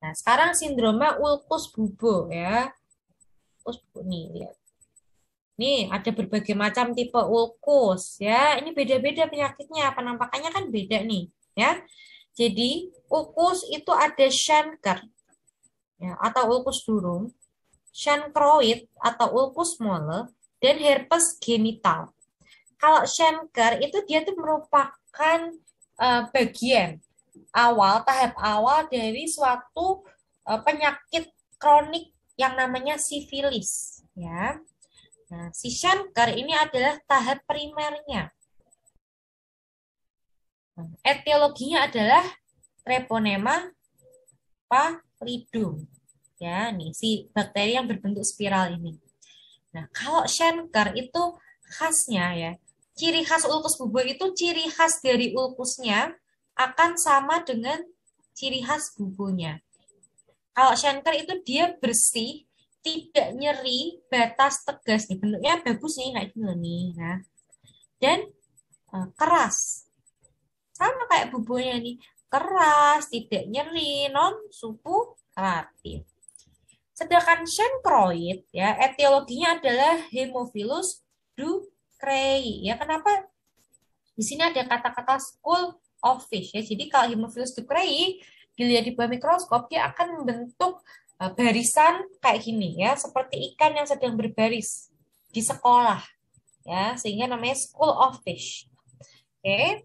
Nah, sekarang sindroma ulkus bubo ya. Ulkus bubo nih, lihat. Nih, ada berbagai macam tipe ulkus ya. Ini beda-beda penyakitnya, penampakannya kan beda nih, ya. Jadi, ulkus itu ada shanker, ya, atau ulkus durung, shankroid atau ulkus mole, dan herpes genital. Kalau shanker itu dia tuh merupakan uh, bagian awal, tahap awal dari suatu eh, penyakit kronik yang namanya sifilis ya. Nah, si Shankar ini adalah tahap primernya. Etiologinya adalah treponema pallidum. Ya, nih si bakteri yang berbentuk spiral ini. Nah, kalau Shankar itu khasnya ya, ciri khas ulkus bubur itu ciri khas dari ulkusnya akan sama dengan ciri khas bubunya. Kalau shanker itu dia bersih, tidak nyeri, batas tegas nih bentuknya bagus nih kayak gini gitu nih, nah. Dan uh, keras. Sama kayak bubunya nih, keras, tidak nyeri, non supu relatif. Sedangkan shankroid ya etiologinya adalah Hemophilus ducreyi ya. Kenapa di sini ada kata-kata school of fish ya. Jadi kalau Haemophilus ducreyi dilihat di bawah mikroskop dia akan membentuk e, barisan kayak gini ya, seperti ikan yang sedang berbaris di sekolah ya, sehingga namanya school of fish. Oke.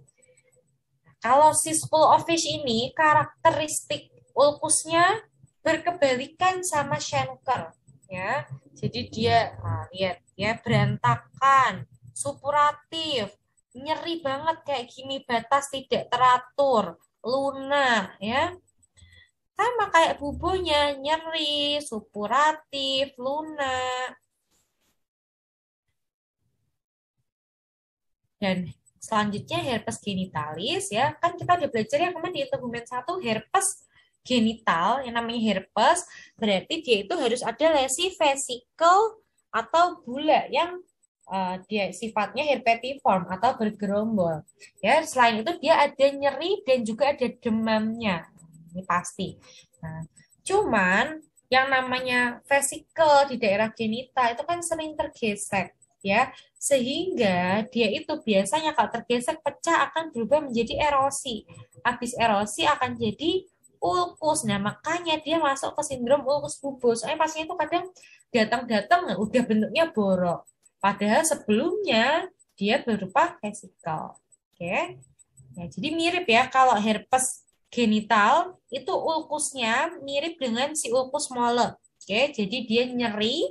Kalau si school of fish ini karakteristik ulkusnya berkebalikan sama shanker ya. Jadi dia nah, lihat ya berantakan, supuratif, nyeri banget kayak gini batas tidak teratur lunak ya sama kayak bubunya nyeri supuratif lunak dan selanjutnya herpes genitalis ya kan kita udah belajar ya kemarin di intogumen satu herpes genital yang namanya herpes berarti dia itu harus ada lesi vesikel atau bula yang Eh, dia sifatnya herpetiform atau bergerombol. Ya, selain itu dia ada nyeri dan juga ada demamnya. Ini pasti. Nah, cuman yang namanya vesikel di daerah genital itu kan sering tergesek ya sehingga dia itu biasanya kalau tergesek pecah akan berubah menjadi erosi habis erosi akan jadi ulkus nah makanya dia masuk ke sindrom ulkus bubus soalnya pasien itu kadang datang-datang udah bentuknya borok Padahal sebelumnya dia berupa vesikel. Oke. Okay. Ya, jadi mirip ya kalau herpes genital itu ulkusnya mirip dengan si ulkus mole. Oke, okay. jadi dia nyeri,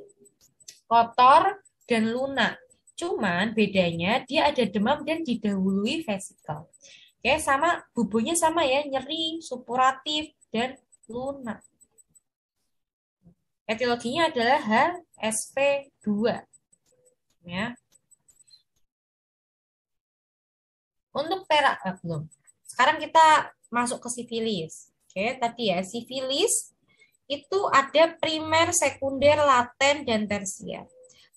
kotor dan lunak. Cuman bedanya dia ada demam dan didahului vesikel. Oke, okay. sama bubunya sama ya, nyeri, supuratif dan lunak. Etiologinya adalah HSP2 ya. Untuk perak eh, belum. Sekarang kita masuk ke sifilis. Oke, tadi ya sifilis itu ada primer, sekunder, laten dan tersier.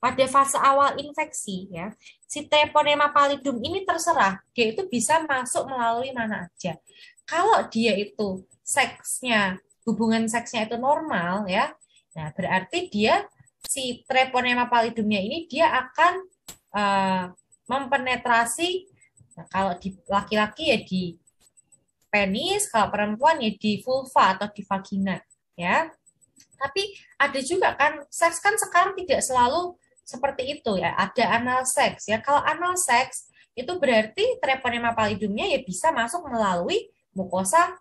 Pada fase awal infeksi ya, si treponema pallidum ini terserah dia itu bisa masuk melalui mana aja. Kalau dia itu seksnya hubungan seksnya itu normal ya, nah berarti dia si treponema pallidumnya ini dia akan uh, mempenetrasi nah, kalau di laki-laki ya di penis, kalau perempuan ya di vulva atau di vagina ya. Tapi ada juga kan seks kan sekarang tidak selalu seperti itu ya. Ada anal seks ya. Kalau anal seks itu berarti treponema pallidumnya ya bisa masuk melalui mukosa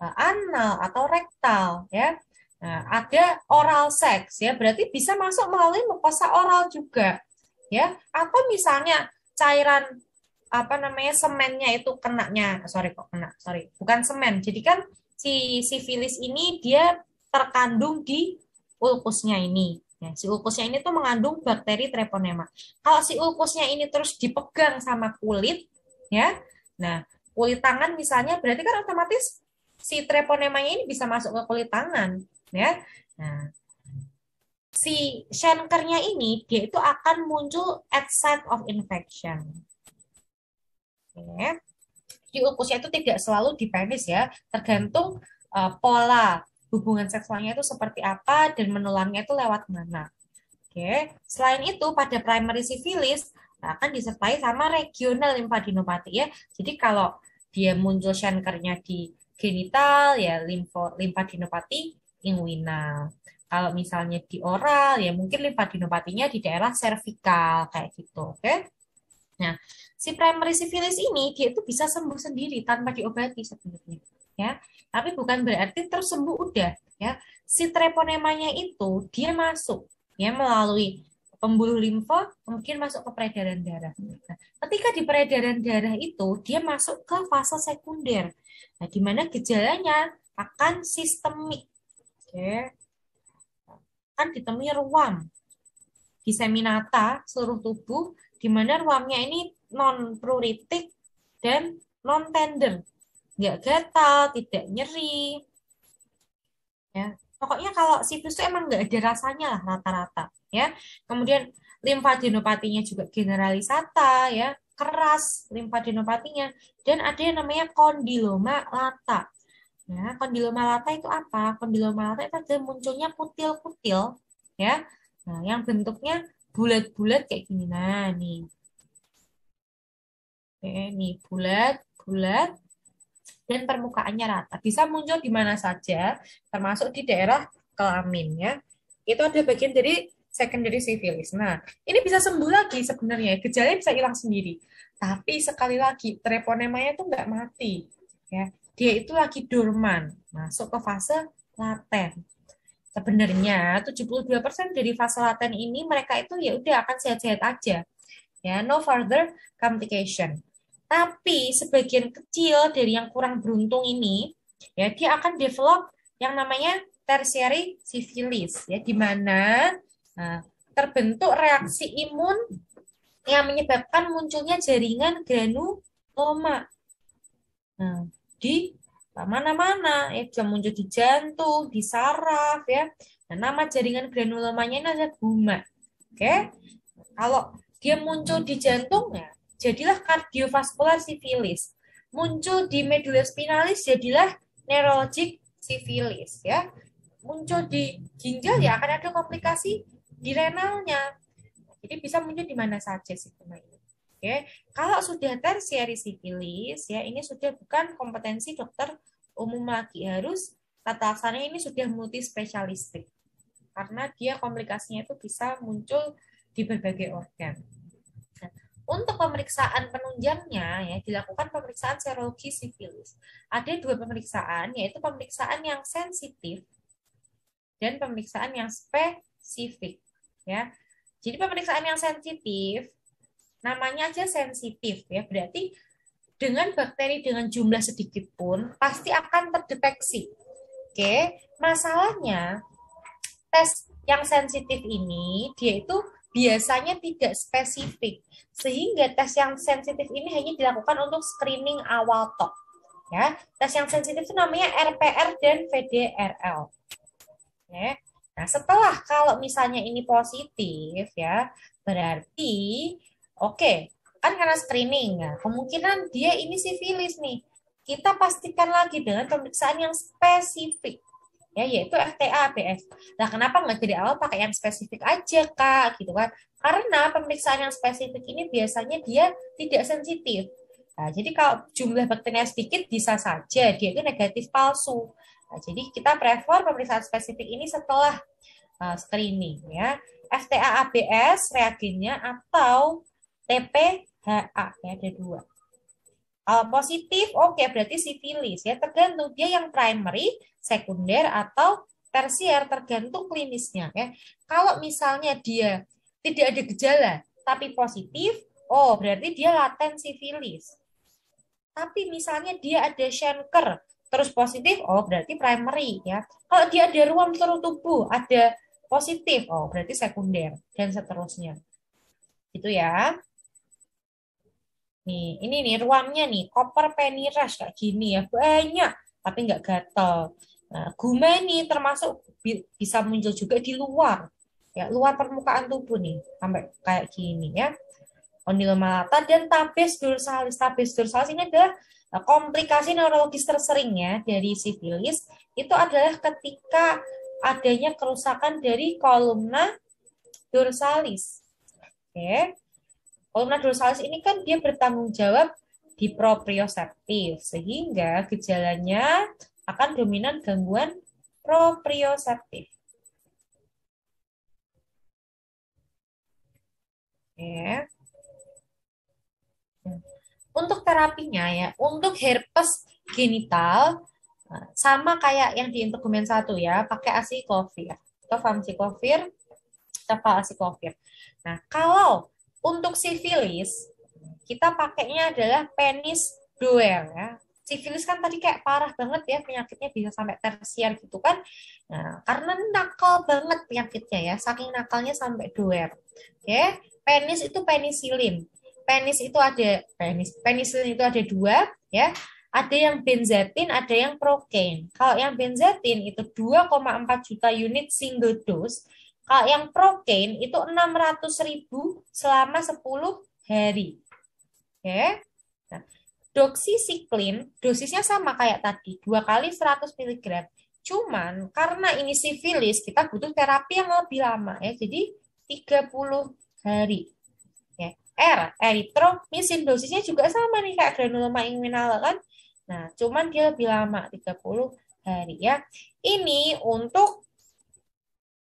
eh, anal atau rektal ya. Nah, hmm. ada oral seks ya, berarti bisa masuk melalui mukosa oral juga ya. Atau misalnya cairan apa namanya semennya itu kenaknya, eh, sorry kok kena, sorry, bukan semen. Jadi kan si sifilis ini dia terkandung di ulkusnya ini. Ya, si ulkusnya ini tuh mengandung bakteri treponema. Kalau si ulkusnya ini terus dipegang sama kulit, ya, nah kulit tangan misalnya berarti kan otomatis si treponemanya ini bisa masuk ke kulit tangan ya. Nah, si shankernya ini dia itu akan muncul at site of infection. Ya. Di ukusnya itu tidak selalu di penis ya, tergantung uh, pola hubungan seksualnya itu seperti apa dan menularnya itu lewat mana. Oke. Selain itu pada primary syphilis akan disertai sama regional limfadenopati ya. Jadi kalau dia muncul shankernya di genital ya limfo limfadenopati inguinal. Kalau misalnya di oral ya mungkin limfadenopatinya di daerah cervical kayak gitu, oke? Okay? Nah, si primary sifilis ini dia itu bisa sembuh sendiri tanpa diobati sebenarnya, ya. Tapi bukan berarti terus sembuh udah, ya. Si treponemanya itu dia masuk ya melalui pembuluh limfa mungkin masuk ke peredaran darah. Nah, ketika di peredaran darah itu dia masuk ke fase sekunder. Nah, di mana gejalanya akan sistemik Oke. Kan ditemui ruam. Diseminata seluruh tubuh, di mana ruamnya ini non pruritik dan non tender. Nggak gatal, tidak nyeri. Ya, pokoknya kalau si itu emang nggak ada rasanya lah rata-rata ya kemudian limfadenopatinya juga generalisata ya keras limfadenopatinya dan ada yang namanya kondiloma lata Ya, kondiloma lata itu apa? Kondiloma lata itu ada munculnya kutil-kutil, ya. Nah, yang bentuknya bulat-bulat kayak gini. Nah, nih. Oke, nih bulat, bulat, dan permukaannya rata. Bisa muncul di mana saja, termasuk di daerah kelamin, ya. Itu ada bagian dari secondary syphilis. Nah, ini bisa sembuh lagi sebenarnya. Gejalanya bisa hilang sendiri. Tapi sekali lagi, treponemanya itu nggak mati. Ya, dia itu lagi dorman, masuk ke fase laten. Sebenarnya 72% dari fase laten ini mereka itu ya udah akan sehat-sehat aja. Ya, no further complication. Tapi sebagian kecil dari yang kurang beruntung ini ya dia akan develop yang namanya tertiary syphilis, ya di mana nah, terbentuk reaksi imun yang menyebabkan munculnya jaringan granuloma. Nah, di mana-mana, ya eh, bisa muncul di jantung, di saraf, ya. Nah, nama jaringan granulomanya ini adalah guma. Oke, kalau dia muncul di jantung ya, jadilah kardiovaskular sifilis. Muncul di medula spinalis, jadilah neurologik sifilis, ya. Muncul di ginjal ya akan ada komplikasi di renalnya. Jadi bisa muncul di mana saja sih sebenarnya. Oke, kalau sudah tersiari sifilis ya ini sudah bukan kompetensi dokter umum lagi harus tata laksananya ini sudah multi spesialistik. karena dia komplikasinya itu bisa muncul di berbagai organ. Nah, untuk pemeriksaan penunjangnya ya dilakukan pemeriksaan serologi sifilis. Ada dua pemeriksaan yaitu pemeriksaan yang sensitif dan pemeriksaan yang spesifik ya. Jadi pemeriksaan yang sensitif Namanya aja sensitif ya, berarti dengan bakteri dengan jumlah sedikit pun pasti akan terdeteksi. Oke, masalahnya tes yang sensitif ini dia itu biasanya tidak spesifik sehingga tes yang sensitif ini hanya dilakukan untuk screening awal tok. Ya, tes yang sensitif itu namanya RPR dan VDRL. Ya. Nah, setelah kalau misalnya ini positif ya, berarti Oke, kan karena screening, ya. Nah, kemungkinan dia ini sifilis nih. Kita pastikan lagi dengan pemeriksaan yang spesifik, ya yaitu fta ABS. Nah, kenapa nggak jadi awal pakai yang spesifik aja kak, gitu kan? Karena pemeriksaan yang spesifik ini biasanya dia tidak sensitif. Nah, jadi kalau jumlah bakterinya sedikit bisa saja dia itu negatif palsu. Nah, jadi kita prefer pemeriksaan spesifik ini setelah uh, screening ya. FTA ABS reagennya atau TPHA ya ada dua. Kalau positif, oke okay, berarti sifilis ya tergantung dia yang primary, sekunder atau tersier tergantung klinisnya ya. Kalau misalnya dia tidak ada gejala tapi positif, oh berarti dia laten sifilis. Tapi misalnya dia ada shanker terus positif, oh berarti primary ya. Kalau dia ada ruam seluruh tubuh ada positif, oh berarti sekunder dan seterusnya. Gitu ya. Nih, ini nih ruamnya nih, koper peniras kayak gini ya, banyak tapi nggak gatel. Nah, guma nih termasuk bisa muncul juga di luar, ya luar permukaan tubuh nih, sampai kayak gini ya. Onil malata dan tapis dorsalis. Tapis dorsalis ini adalah eh, komplikasi neurologis terseringnya dari sifilis itu adalah ketika adanya kerusakan dari kolumna dorsalis. Oke. Kolumnar dorsalis ini kan dia bertanggung jawab di proprioceptif, sehingga gejalanya akan dominan gangguan proprioceptif. Ya. Untuk terapinya ya, untuk herpes genital sama kayak yang di intogumen satu ya, pakai asiklovir atau famciclovir atau asiklovir. Nah, kalau untuk sifilis, kita pakainya adalah penis doer ya. Sifilis kan tadi kayak parah banget ya penyakitnya bisa sampai tersier gitu kan. Nah, karena nakal banget penyakitnya ya, saking nakalnya sampai doer. Oke, penis itu penisilin. Penis itu ada penis penisilin itu ada dua ya. Ada yang benzatin, ada yang prokain. Kalau yang benzatin itu 2,4 juta unit single dose kalau yang protein itu 600.000 selama 10 hari. Oke. Okay. Nah, doxycycline dosisnya sama kayak tadi, 2 kali 100 mg. Cuman karena ini sifilis, kita butuh terapi yang lebih lama ya. Jadi 30 hari. Ya. R, eritromisin dosisnya juga sama nih kayak granuloma inguinal kan. Nah, cuman dia lebih lama 30 hari ya. Ini untuk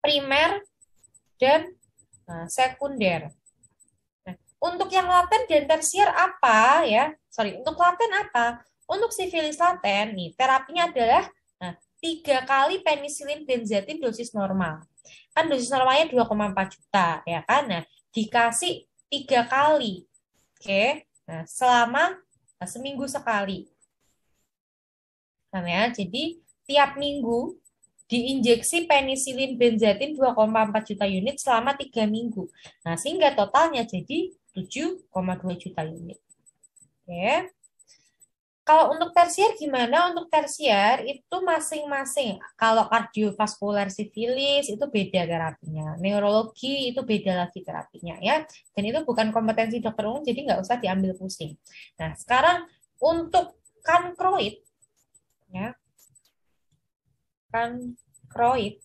primer dan eh, sekunder. Nah, untuk yang laten dan tersier apa ya? Sorry, untuk laten apa? Untuk sifilis laten nih terapinya adalah nah, tiga kali penisilin benzatin dosis normal. Kan dosis normalnya 2,4 juta ya kan? Nah, dikasih tiga kali. Oke. Nah, selama nah, seminggu sekali. Nah, ya? Jadi tiap minggu diinjeksi penisilin benzatin 2,4 juta unit selama 3 minggu. Nah, sehingga totalnya jadi 7,2 juta unit. Oke. Kalau untuk tersier gimana? Untuk tersier itu masing-masing. Kalau kardiovaskular sifilis itu beda terapinya. Neurologi itu beda lagi terapinya ya. Dan itu bukan kompetensi dokter umum jadi nggak usah diambil pusing. Nah, sekarang untuk kankroid ya kroid.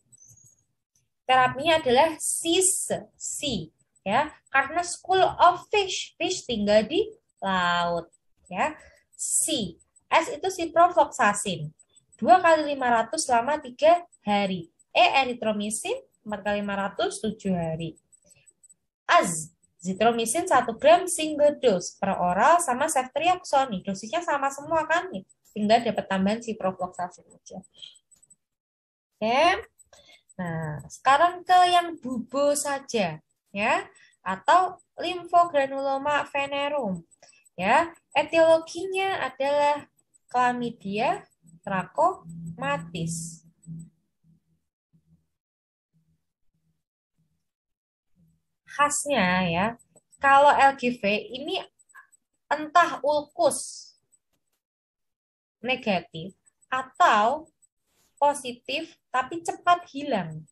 Terapinya adalah sis, si, ya, karena school of fish, fish tinggal di laut, ya. Si, S itu si ciprofloxacin, dua kali lima ratus selama tiga hari. E eritromisin empat kali lima ratus tujuh hari. Az Zitromisin satu gram single dose per oral sama ceftriaxone. Dosisnya sama semua kan? Tinggal dapat tambahan si aja. Oke. Nah, sekarang ke yang bubo saja, ya, atau limfogranuloma venerum. Ya, etiologinya adalah chlamydia trachomatis. Khasnya ya, kalau LGV ini entah ulkus negatif atau positif tapi cepat hilang.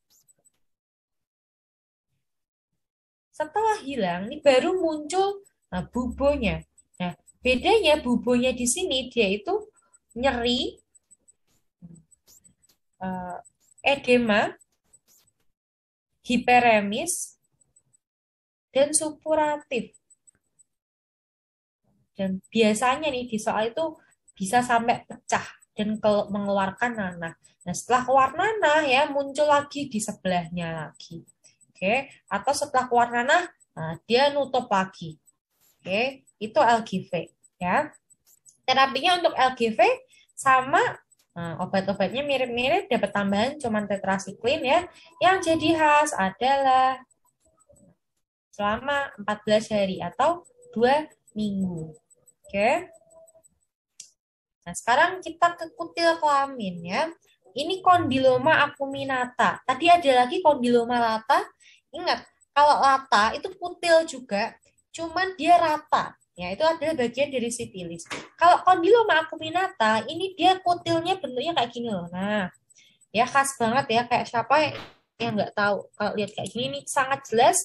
Setelah hilang, ini baru muncul nah, bubonya. Nah, bedanya bubonya di sini dia itu nyeri, uh, edema, hiperemis, dan supuratif. Dan biasanya nih di soal itu bisa sampai pecah dan mengeluarkan nanah. Nah, setelah warna nanah ya muncul lagi di sebelahnya lagi. Oke, atau setelah warna nah, dia nutup lagi. Oke, itu LGV ya. Terapinya untuk LGV sama nah, obat-obatnya mirip-mirip dapat tambahan cuman tetrasiklin ya. Yang jadi khas adalah selama 14 hari atau dua minggu. Oke. Nah, sekarang kita ke kutil kelamin ya. Ini kondiloma acuminata. Tadi ada lagi kondiloma lata. Ingat, kalau lata itu kutil juga, cuman dia rata. Ya, itu adalah bagian dari sitilis. Kalau kondiloma acuminata, ini dia kutilnya bentuknya kayak gini loh. Nah, ya khas banget ya kayak siapa yang nggak tahu kalau lihat kayak gini ini sangat jelas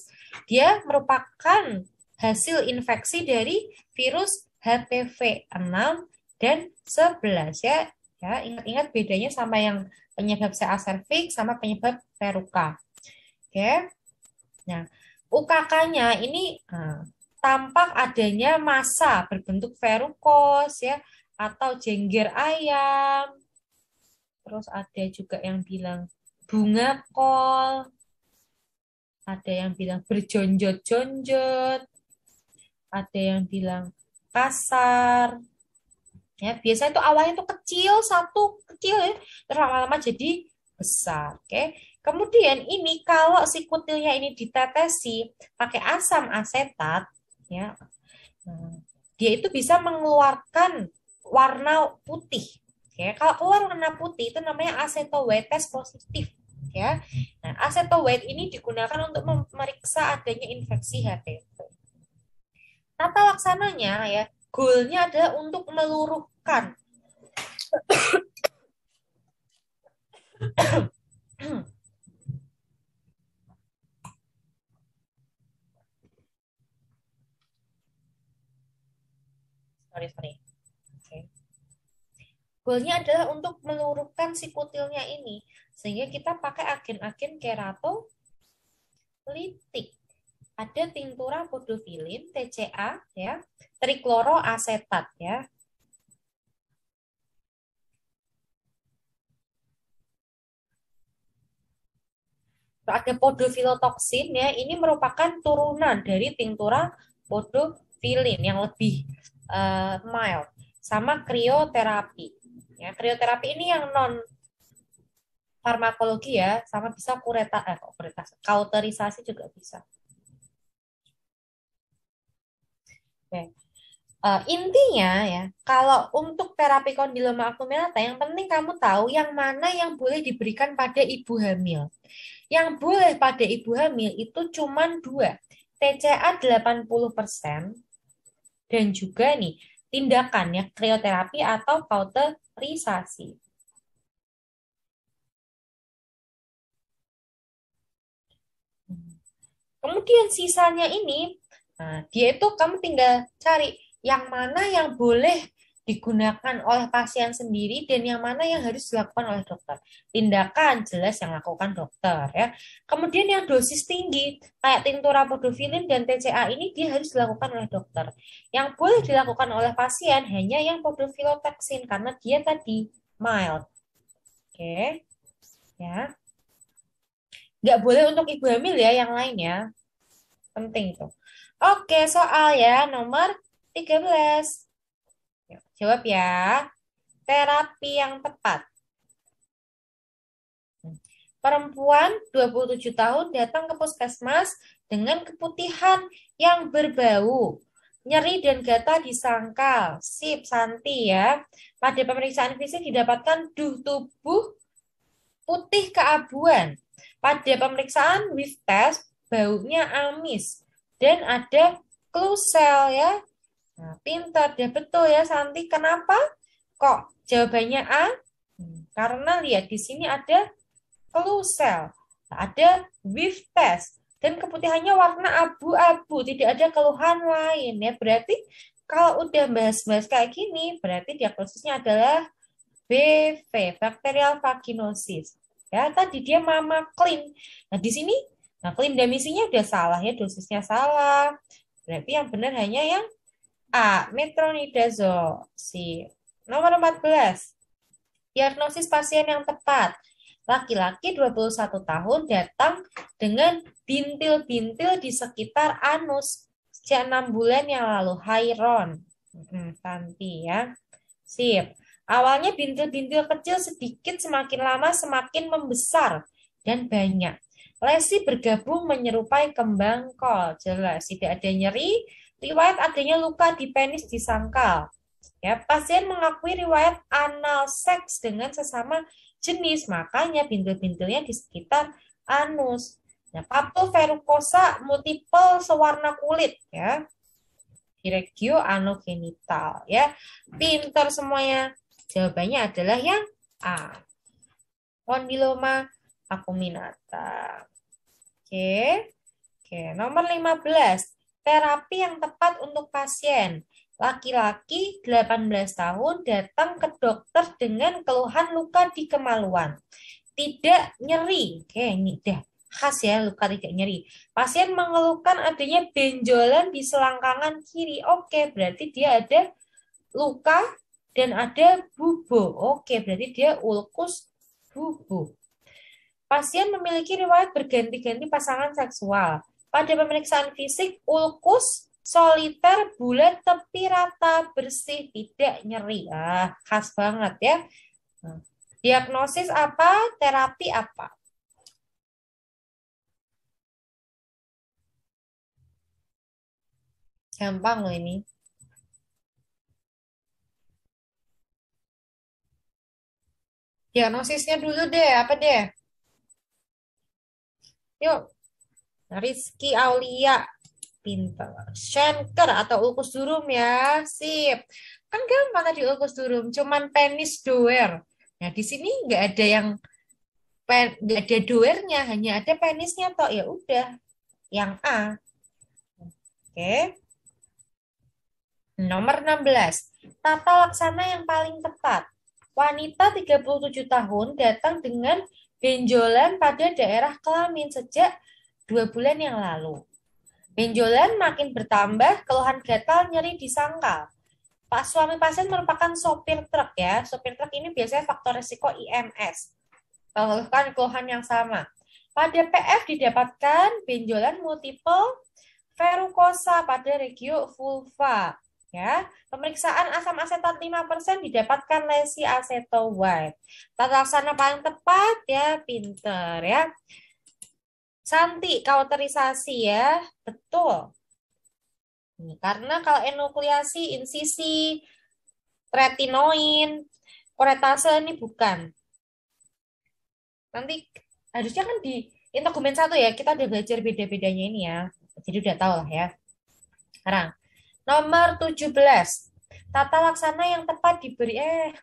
dia merupakan hasil infeksi dari virus HPV 6 dan 11 ya Ya, ingat-ingat bedanya sama yang penyebab CA cervix sama penyebab veruca. Oke. Nah, UKK-nya ini eh, tampak adanya masa berbentuk verukos ya atau jengger ayam. Terus ada juga yang bilang bunga kol. Ada yang bilang berjonjot-jonjot. Ada yang bilang kasar ya biasanya itu awalnya itu kecil satu kecil ya, terus lama-lama jadi besar oke kemudian ini kalau si kutilnya ini ditetesi pakai asam asetat ya nah, dia itu bisa mengeluarkan warna putih oke kalau keluar warna putih itu namanya asetowetes positif ya nah ini digunakan untuk memeriksa adanya infeksi HTV tata laksananya ya goalnya adalah untuk meluruhkan sorry sorry okay. goalnya adalah untuk meluruhkan si kutilnya ini sehingga kita pakai agen-agen keratolitik ada tintura podofilin TCA ya, trikloroasetat ya. Ada podofilotoksin ya, ini merupakan turunan dari tintura podofilin yang lebih uh, mild sama krioterapi. Ya, krioterapi ini yang non farmakologi ya, sama bisa kureta eh, kureta, kauterisasi juga bisa. Oke. Okay. Uh, eh, intinya ya, kalau untuk terapi kondiloma akumulata, yang penting kamu tahu yang mana yang boleh diberikan pada ibu hamil. Yang boleh pada ibu hamil itu cuma dua, TCA 80% dan juga nih tindakan ya krioterapi atau kauterisasi. Hmm. Kemudian sisanya ini Nah, dia itu kamu tinggal cari yang mana yang boleh digunakan oleh pasien sendiri dan yang mana yang harus dilakukan oleh dokter. Tindakan jelas yang lakukan dokter ya. Kemudian yang dosis tinggi kayak tintura podofilin dan TCA ini dia harus dilakukan oleh dokter. Yang boleh dilakukan oleh pasien hanya yang podofilotoksin karena dia tadi mild. Oke. Okay. Ya. Nggak boleh untuk ibu hamil ya yang lainnya. Penting itu. Oke, soal ya nomor 13. Yuk, jawab ya. Terapi yang tepat. Perempuan 27 tahun datang ke puskesmas dengan keputihan yang berbau. Nyeri dan gatal disangkal. Sip, Santi ya. Pada pemeriksaan fisik didapatkan duh tubuh putih keabuan. Pada pemeriksaan with test, baunya amis. Dan ada klusel ya. Nah, pintar dia ya betul ya Santi. Kenapa? Kok jawabannya A? Hmm, karena lihat di sini ada klusel, nah, ada with test dan keputihannya warna abu-abu, tidak ada keluhan lain ya. Berarti kalau udah bahas-bahas kayak gini, berarti diagnosisnya adalah BV, bacterial vaginosis. Ya, tadi dia mama clean. Nah, di sini Nah, klaim dan misinya udah salah ya, dosisnya salah. Berarti yang benar hanya yang A, metronidazole. Nomor 14. Diagnosis pasien yang tepat. Laki-laki 21 tahun datang dengan bintil-bintil di sekitar anus sejak 6 bulan yang lalu. Hairon. Hmm, nanti ya. Sip. Awalnya bintil-bintil kecil sedikit semakin lama semakin membesar dan banyak. Lesi bergabung menyerupai kembang kol. Jelas, tidak ada nyeri. Riwayat adanya luka di penis disangkal. sangkal. Ya, pasien mengakui riwayat anal seks dengan sesama jenis, makanya bintil-bintilnya di sekitar anus. Nah, verukosa multiple sewarna kulit ya. Direkio anogenital ya. Pinter semuanya. Jawabannya adalah yang A. Kondiloma akuminata. Oke. Oke, nomor 15. Terapi yang tepat untuk pasien. Laki-laki 18 tahun datang ke dokter dengan keluhan luka di kemaluan. Tidak nyeri. Oke, ini dah khas ya luka tidak nyeri. Pasien mengeluhkan adanya benjolan di selangkangan kiri. Oke, berarti dia ada luka dan ada bubo. Oke, berarti dia ulkus bubo. Pasien memiliki riwayat berganti-ganti pasangan seksual. Pada pemeriksaan fisik, ulkus soliter, bulat, tepi rata, bersih, tidak nyeri. Ah, khas banget ya. Nah, diagnosis apa? Terapi apa? Gampang loh ini. Diagnosisnya dulu deh, apa deh? Yuk. Rizky Aulia. Pinter. Shanker atau ulkus durum ya. Sip. Kan gampang tadi ulkus durum. Cuman penis doer. Nah, di sini nggak ada yang pen, nggak ada doernya. Hanya ada penisnya. Tok. Ya udah. Yang A. Oke. nomor Nomor 16. Tata laksana yang paling tepat. Wanita 37 tahun datang dengan benjolan pada daerah kelamin sejak dua bulan yang lalu. Benjolan makin bertambah, keluhan gatal nyeri di sangkal. Pak suami pasien merupakan sopir truk ya. Sopir truk ini biasanya faktor risiko IMS. Mengeluhkan keluhan yang sama. Pada PF didapatkan benjolan multiple verukosa pada regio vulva. Ya, pemeriksaan asam asetat 5% didapatkan lesi aseto white. Tata laksana paling tepat ya, pinter ya. Santi kauterisasi ya, betul. Ini Karena kalau enukleasi, insisi, retinoin, koretase ini bukan. Nanti harusnya kan di integumen satu ya, kita udah belajar beda-bedanya ini ya. Jadi udah tahu lah ya. Sekarang, Nomor 17. Tata laksana yang tepat diberi eh.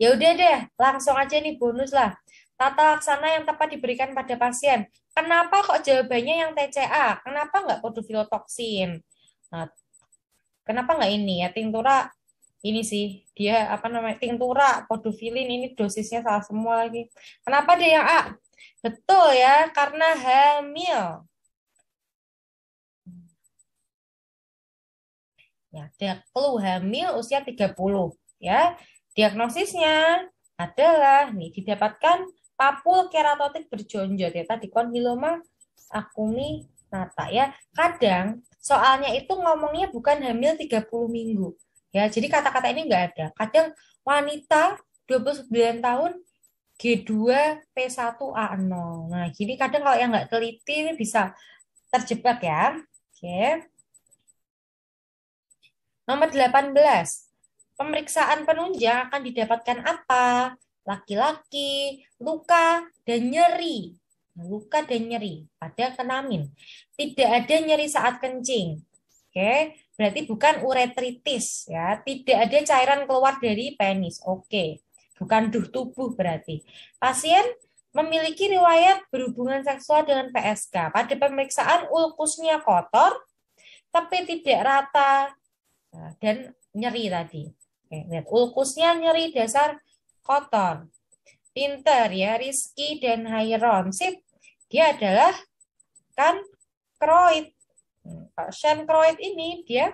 Ya udah deh, langsung aja nih bonus lah. Tata laksana yang tepat diberikan pada pasien. Kenapa kok jawabannya yang TCA? Kenapa nggak kodofilotoksin? Nah, kenapa nggak ini ya? Tintura ini sih dia apa namanya tintura podofilin ini dosisnya salah semua lagi. Kenapa dia yang A? Betul ya, karena hamil. Ya, dia perlu hamil usia 30 ya. Diagnosisnya adalah nih didapatkan papul keratotik berjonjot ya tadi kondiloma akumi nata ya. Kadang soalnya itu ngomongnya bukan hamil 30 minggu. Ya, jadi kata-kata ini enggak ada. Kadang wanita 29 tahun G2 P1A0. Nah, jadi kadang kalau yang enggak teliti ini bisa terjebak ya. Oke. Nomor 18. Pemeriksaan penunjang akan didapatkan apa? Laki-laki, luka, dan nyeri. Nah, luka dan nyeri pada kenamin. Tidak ada nyeri saat kencing. Oke, berarti bukan uretritis ya. Tidak ada cairan keluar dari penis. Oke. Bukan duh tubuh berarti. Pasien memiliki riwayat berhubungan seksual dengan PSK. Pada pemeriksaan ulkusnya kotor, tapi tidak rata, Nah, dan nyeri tadi. Oke, lihat ulkusnya nyeri dasar kotor. Pinter ya, Rizky dan Hairon. Sip, dia adalah kan kroid. Hmm, Pasien kroid ini dia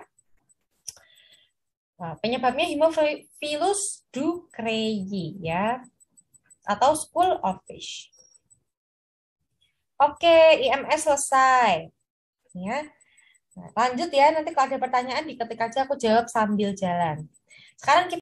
ah, penyebabnya Haemophilus ducreyi ya atau school of fish. Oke, IMS selesai. Ya. Nah, lanjut ya, nanti kalau ada pertanyaan diketik aja aku jawab sambil jalan. Sekarang kita